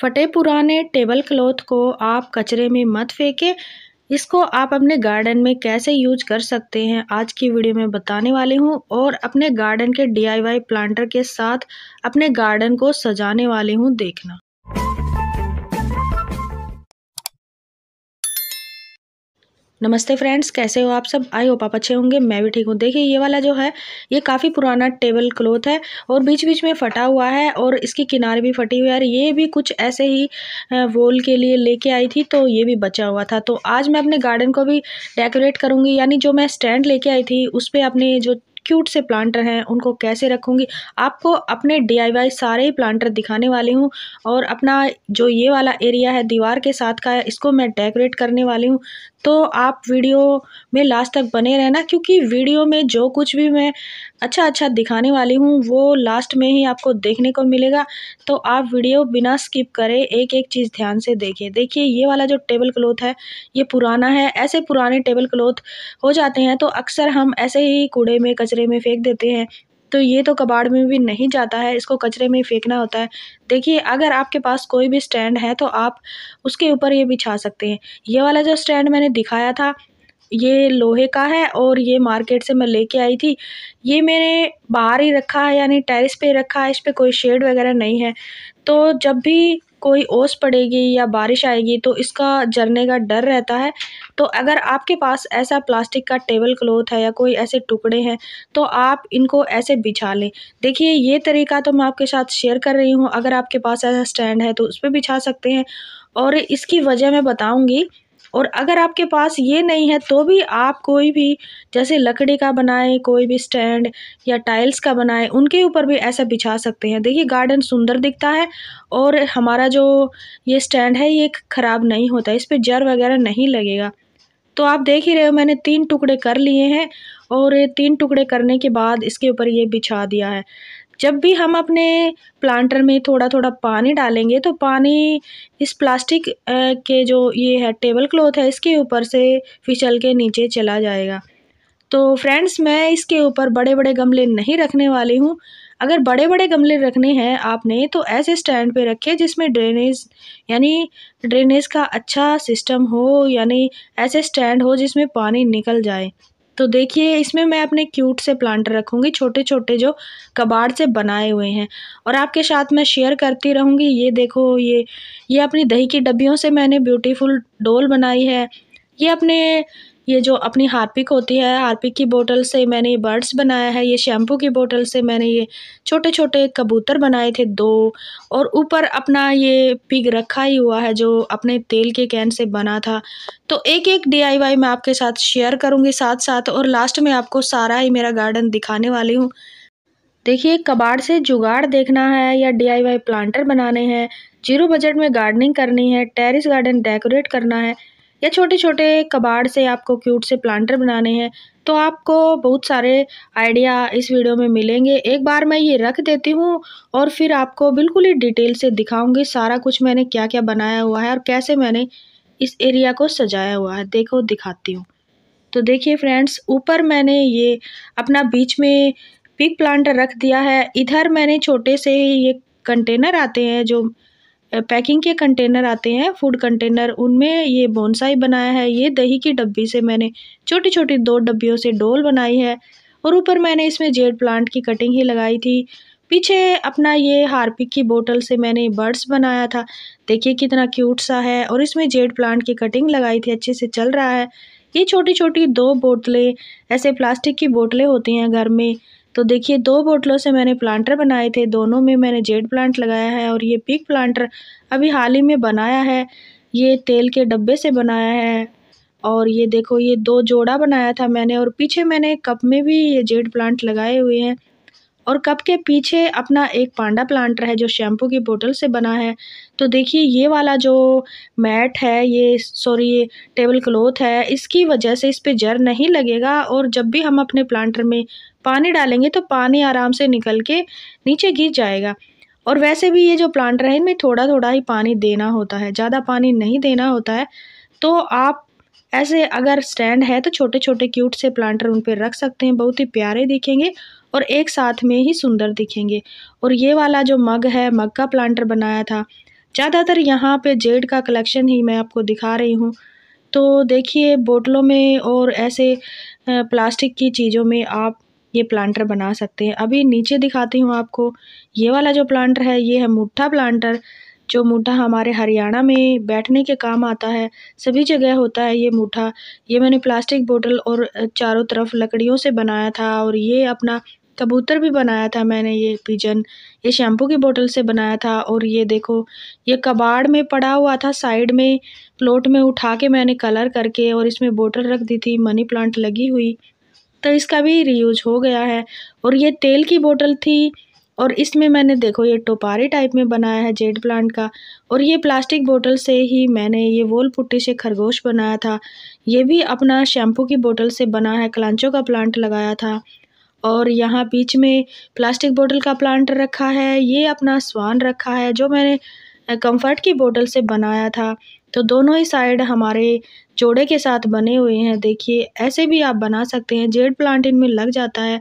फटे पुराने table cloth को आप कचरे में मत फेंके इसको आप अपने गार्डन में कैसे यूज कर सकते हैं आज की वीडियो में बताने वाली हूँ और अपने गार्डन के डीआईवाई प्लांटर के साथ अपने गार्डन को सजाने वाली हूँ देखना नमस्ते फ्रेंड्स कैसे हो आप सब आई हो पाप अच्छे होंगे मैं भी ठीक हूँ देखिए ये वाला जो है ये काफ़ी पुराना टेबल क्लॉथ है और बीच बीच में फटा हुआ है और इसकी किनारे भी फटी हुई है और ये भी कुछ ऐसे ही वोल के लिए लेके आई थी तो ये भी बचा हुआ था तो आज मैं अपने गार्डन को भी डेकोरेट करूँगी यानी जो मैं स्टैंड लेके आई थी उस पर अपने जो क्यूट से प्लांटर हैं उनको कैसे रखूँगी आपको अपने डी सारे ही प्लांटर दिखाने वाली हूँ और अपना जो ये वाला एरिया है दीवार के साथ का है इसको मैं डेकोरेट करने वाली हूँ तो आप वीडियो में लास्ट तक बने रहना क्योंकि वीडियो में जो कुछ भी मैं अच्छा अच्छा दिखाने वाली हूँ वो लास्ट में ही आपको देखने को मिलेगा तो आप वीडियो बिना स्किप करें एक एक चीज़ ध्यान से देखें देखिए ये वाला जो टेबल क्लॉथ है ये पुराना है ऐसे पुराने टेबल क्लॉथ हो जाते हैं तो अक्सर हम ऐसे ही कूड़े में कचरे में फेंक देते हैं तो ये तो कबाड़ में भी नहीं जाता है इसको कचरे में फेंकना होता है देखिए अगर आपके पास कोई भी स्टैंड है तो आप उसके ऊपर ये बिछा सकते हैं ये वाला जो स्टैंड मैंने दिखाया था ये लोहे का है और ये मार्केट से मैं लेके आई थी ये मैंने बाहर ही रखा है यानी टेरिस पे रखा है इस पर कोई शेड वगैरह नहीं है तो जब भी कोई ओस पड़ेगी या बारिश आएगी तो इसका जलने का डर रहता है तो अगर आपके पास ऐसा प्लास्टिक का टेबल क्लॉथ है या कोई ऐसे टुकड़े हैं तो आप इनको ऐसे बिछा लें देखिए ये तरीका तो मैं आपके साथ शेयर कर रही हूँ अगर आपके पास ऐसा स्टैंड है तो उस पर बिछा सकते हैं और इसकी वजह मैं बताऊँगी और अगर आपके पास ये नहीं है तो भी आप कोई भी जैसे लकड़ी का बनाएं कोई भी स्टैंड या टाइल्स का बनाएं उनके ऊपर भी ऐसा बिछा सकते हैं देखिए गार्डन सुंदर दिखता है और हमारा जो ये स्टैंड है ये ख़राब नहीं होता इस पर जर वगैरह नहीं लगेगा तो आप देख ही रहे हो मैंने तीन टुकड़े कर लिए हैं और तीन टुकड़े करने के बाद इसके ऊपर ये बिछा दिया है जब भी हम अपने प्लांटर में थोड़ा थोड़ा पानी डालेंगे तो पानी इस प्लास्टिक के जो ये है टेबल क्लॉथ है इसके ऊपर से फिसल के नीचे चला जाएगा तो फ्रेंड्स मैं इसके ऊपर बड़े बड़े गमले नहीं रखने वाली हूँ अगर बड़े बड़े गमले रखने हैं आपने तो ऐसे स्टैंड पे रखे जिसमें ड्रेनेज यानी ड्रेनेज का अच्छा सिस्टम हो यानी ऐसे स्टैंड हो जिसमें पानी निकल जाए तो देखिए इसमें मैं अपने क्यूट से प्लांट रखूँगी छोटे छोटे जो कबाड़ से बनाए हुए हैं और आपके साथ मैं शेयर करती रहूँगी ये देखो ये ये अपनी दही की डब्बियों से मैंने ब्यूटीफुल डोल बनाई है ये अपने ये जो अपनी हार्पिक होती है हार्पिक की बोतल से मैंने ये बर्ड्स बनाया है ये शैम्पू की बोतल से मैंने ये छोटे छोटे कबूतर बनाए थे दो और ऊपर अपना ये पिग रखा ही हुआ है जो अपने तेल के कैन से बना था तो एक एक डीआईवाई मैं आपके साथ शेयर करूँगी साथ साथ और लास्ट में आपको सारा ही मेरा गार्डन दिखाने वाली हूँ देखिए कबाड़ से जुगाड़ देखना है या डी प्लांटर बनाने हैं जीरो बजट में गार्डनिंग करनी है टेरिस गार्डन डेकोरेट करना है या छोटे छोटे कबाड़ से आपको क्यूट से प्लांटर बनाने हैं तो आपको बहुत सारे आइडिया इस वीडियो में मिलेंगे एक बार मैं ये रख देती हूँ और फिर आपको बिल्कुल ही डिटेल से दिखाऊंगी सारा कुछ मैंने क्या क्या बनाया हुआ है और कैसे मैंने इस एरिया को सजाया हुआ है देखो दिखाती हूँ तो देखिए फ्रेंड्स ऊपर मैंने ये अपना बीच में पिक प्लांट रख दिया है इधर मैंने छोटे से ये कंटेनर आते हैं जो पैकिंग के कंटेनर आते हैं फूड कंटेनर उनमें ये बोनसाई बनाया है ये दही की डब्बी से मैंने छोटी छोटी दो डब्बियों से डोल बनाई है और ऊपर मैंने इसमें जेड प्लांट की कटिंग ही लगाई थी पीछे अपना ये हार्पिक की बोतल से मैंने बर्ड्स बनाया था देखिए कितना क्यूट सा है और इसमें जेड प्लांट की कटिंग लगाई थी अच्छे से चल रहा है ये छोटी छोटी दो बोतलें ऐसे प्लास्टिक की बोतलें होती हैं घर में तो देखिए दो बोटलों से मैंने प्लांटर बनाए थे दोनों में मैंने जेड प्लांट लगाया है और ये पिक प्लांटर अभी हाल ही में बनाया है ये तेल के डब्बे से बनाया है और ये देखो ये दो जोड़ा बनाया था मैंने और पीछे मैंने कप में भी ये जेड प्लांट लगाए हुए हैं और कप के पीछे अपना एक पांडा प्लांटर है जो शैम्पू की बोतल से बना है तो देखिए ये वाला जो मैट है ये सॉरी ये टेबल क्लॉथ है इसकी वजह से इस पर जर नहीं लगेगा और जब भी हम अपने प्लांटर में पानी डालेंगे तो पानी आराम से निकल के नीचे गिर जाएगा और वैसे भी ये जो प्लांटर है इनमें थोड़ा थोड़ा ही पानी देना होता है ज़्यादा पानी नहीं देना होता है तो आप ऐसे अगर स्टैंड है तो छोटे छोटे क्यूट से प्लांटर उन पर रख सकते हैं बहुत ही प्यारे दिखेंगे और एक साथ में ही सुंदर दिखेंगे और ये वाला जो मग है मग का प्लांटर बनाया था ज़्यादातर यहाँ पे जेड का कलेक्शन ही मैं आपको दिखा रही हूँ तो देखिए बोतलों में और ऐसे प्लास्टिक की चीज़ों में आप ये प्लांटर बना सकते हैं अभी नीचे दिखाती हूँ आपको ये वाला जो प्लांटर है ये है मुठा प्लांटर जो मूठा हमारे हरियाणा में बैठने के काम आता है सभी जगह होता है ये मूठा ये मैंने प्लास्टिक बोतल और चारों तरफ लकड़ियों से बनाया था और ये अपना कबूतर भी बनाया था मैंने ये पिजन ये शैम्पू की बोतल से बनाया था और ये देखो ये कबाड़ में पड़ा हुआ था साइड में प्लॉट में उठा के मैंने कलर करके और इसमें बोतल रख दी थी मनी प्लांट लगी हुई तो इसका भी रीयूज हो गया है और ये तेल की बोतल थी और इसमें मैंने देखो ये टोपारे टाइप में बनाया है जेड प्लांट का और ये प्लास्टिक बोतल से ही मैंने ये वोल पुट्टी से खरगोश बनाया था ये भी अपना शैम्पू की बोतल से बना है क्लांचों का प्लांट लगाया था और यहाँ बीच में प्लास्टिक बोतल का प्लांट रखा है ये अपना स्वान रखा है जो मैंने कंफर्ट की बोतल से बनाया था तो दोनों ही साइड हमारे जोड़े के साथ बने हुए हैं देखिए ऐसे भी आप बना सकते हैं जेड प्लांट इनमें लग जाता है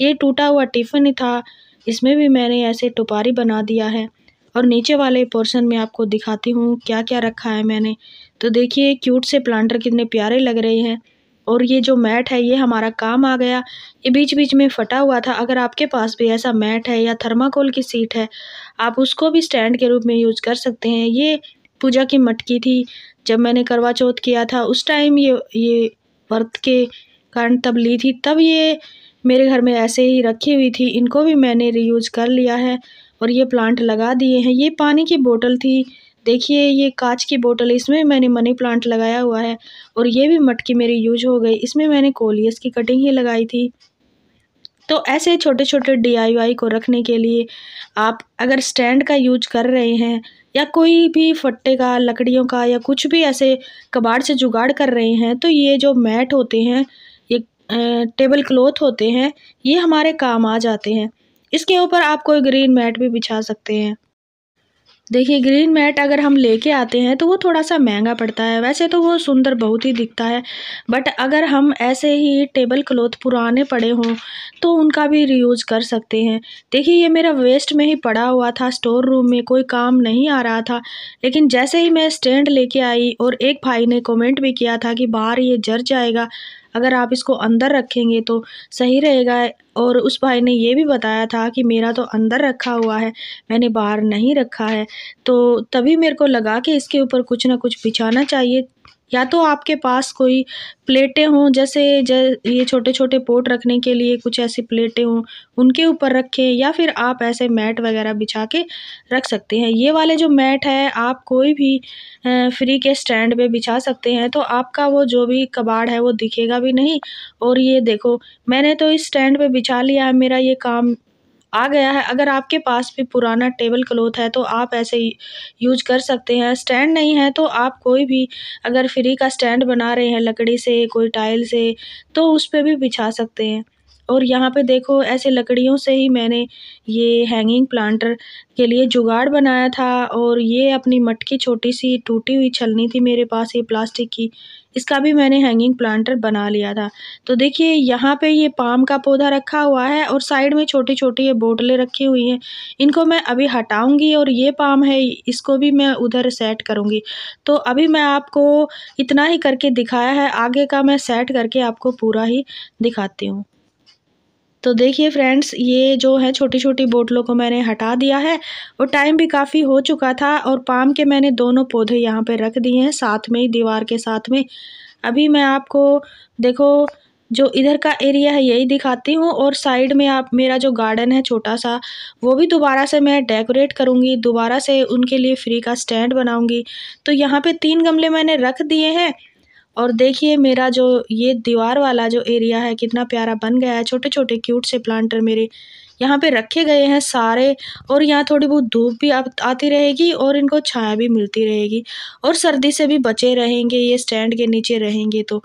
ये टूटा हुआ टिफ़िन था इसमें भी मैंने ऐसे टुपारी बना दिया है और नीचे वाले पोर्शन में आपको दिखाती हूँ क्या क्या रखा है मैंने तो देखिए क्यूट से प्लांटर कितने प्यारे लग रहे हैं और ये जो मैट है ये हमारा काम आ गया ये बीच बीच में फटा हुआ था अगर आपके पास भी ऐसा मैट है या थर्माकोल की सीट है आप उसको भी स्टैंड के रूप में यूज़ कर सकते हैं ये पूजा की मटकी थी जब मैंने करवा चौथ किया था उस टाइम ये ये वर्त के कारण तब ली थी तब ये मेरे घर में ऐसे ही रखी हुई थी इनको भी मैंने रीयूज़ कर लिया है और ये प्लांट लगा दिए हैं ये पानी की बोतल थी देखिए ये कांच की बोतल है इसमें मैंने मनी प्लांट लगाया हुआ है और ये भी मटकी मेरी यूज हो गई इसमें मैंने कोलियस की कटिंग ही लगाई थी तो ऐसे छोटे छोटे डी को रखने के लिए आप अगर स्टैंड का यूज कर रहे हैं या कोई भी फट्टे का लकड़ियों का या कुछ भी ऐसे कबाड़ से जुगाड़ कर रहे हैं तो ये जो मैट होते हैं ये टेबल क्लॉथ होते हैं ये हमारे काम आ जाते हैं इसके ऊपर आप कोई ग्रीन मैट भी बिछा सकते हैं देखिए ग्रीन मैट अगर हम लेके आते हैं तो वो थोड़ा सा महंगा पड़ता है वैसे तो वो सुंदर बहुत ही दिखता है बट अगर हम ऐसे ही टेबल क्लॉथ पुराने पड़े हों तो उनका भी रीयूज़ कर सकते हैं देखिए ये मेरा वेस्ट में ही पड़ा हुआ था स्टोर रूम में कोई काम नहीं आ रहा था लेकिन जैसे ही मैं स्टैंड लेके आई और एक भाई ने कॉमेंट भी किया था कि बाहर ये जर जाएगा अगर आप इसको अंदर रखेंगे तो सही रहेगा और उस भाई ने ये भी बताया था कि मेरा तो अंदर रखा हुआ है मैंने बाहर नहीं रखा है तो तभी मेरे को लगा कि इसके ऊपर कुछ ना कुछ बिछाना चाहिए या तो आपके पास कोई प्लेटें हों जैसे ये छोटे छोटे पोट रखने के लिए कुछ ऐसी प्लेटें हों उनके ऊपर रखें या फिर आप ऐसे मैट वगैरह बिछा के रख सकते हैं ये वाले जो मैट है आप कोई भी फ्री के स्टैंड पे बिछा सकते हैं तो आपका वो जो भी कबाड़ है वो दिखेगा भी नहीं और ये देखो मैंने तो इस स्टैंड पर बिछा लिया है मेरा ये काम आ गया है अगर आपके पास भी पुराना टेबल क्लॉथ है तो आप ऐसे यूज कर सकते हैं स्टैंड नहीं है तो आप कोई भी अगर फ्री का स्टैंड बना रहे हैं लकड़ी से कोई टाइल से तो उस पर भी बिछा सकते हैं और यहाँ पे देखो ऐसे लकड़ियों से ही मैंने ये हैंगिंग प्लांटर के लिए जुगाड़ बनाया था और ये अपनी मटकी छोटी सी टूटी हुई छलनी थी मेरे पास ये प्लास्टिक की इसका भी मैंने हैंगिंग प्लांटर बना लिया था तो देखिए यहाँ पे ये पाम का पौधा रखा हुआ है और साइड में छोटी छोटी ये बोटलें रखी हुई हैं इनको मैं अभी हटाऊंगी और ये पाम है इसको भी मैं उधर सेट करूँगी तो अभी मैं आपको इतना ही करके दिखाया है आगे का मैं सेट करके आपको पूरा ही दिखाती हूँ तो देखिए फ्रेंड्स ये जो है छोटी छोटी बोटलों को मैंने हटा दिया है और टाइम भी काफ़ी हो चुका था और पाम के मैंने दोनों पौधे यहाँ पे रख दिए हैं साथ में ही दीवार के साथ में अभी मैं आपको देखो जो इधर का एरिया है यही दिखाती हूँ और साइड में आप मेरा जो गार्डन है छोटा सा वो भी दोबारा से मैं डेकोरेट करूँगी दोबारा से उनके लिए फ्री का स्टैंड बनाऊँगी तो यहाँ पर तीन गमले मैंने रख दिए हैं और देखिए मेरा जो ये दीवार वाला जो एरिया है कितना प्यारा बन गया है छोटे छोटे क्यूट से प्लांटर मेरे यहाँ पे रखे गए हैं सारे और यहाँ थोड़ी बहुत धूप भी आती रहेगी और इनको छाया भी मिलती रहेगी और सर्दी से भी बचे रहेंगे ये स्टैंड के नीचे रहेंगे तो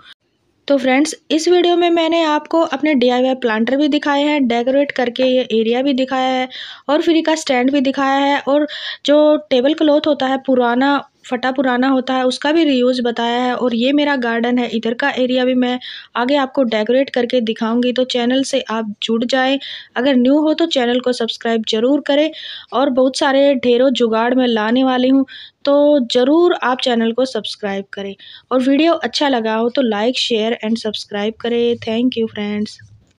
तो फ्रेंड्स इस वीडियो में मैंने आपको अपने डी प्लांटर भी दिखाए हैं डेकोरेट करके ये एरिया भी दिखाया है और फिर का स्टैंड भी दिखाया है और जो टेबल क्लॉथ होता है पुराना फटा पुराना होता है उसका भी रियूज़ बताया है और ये मेरा गार्डन है इधर का एरिया भी मैं आगे आपको डेकोरेट करके दिखाऊंगी तो चैनल से आप जुड़ जाएं अगर न्यू हो तो चैनल को सब्सक्राइब ज़रूर करें और बहुत सारे ढेरों जुगाड़ में लाने वाली हूँ तो ज़रूर आप चैनल को सब्सक्राइब करें और वीडियो अच्छा लगा हो तो लाइक शेयर एंड सब्सक्राइब करें थैंक यू फ्रेंड्स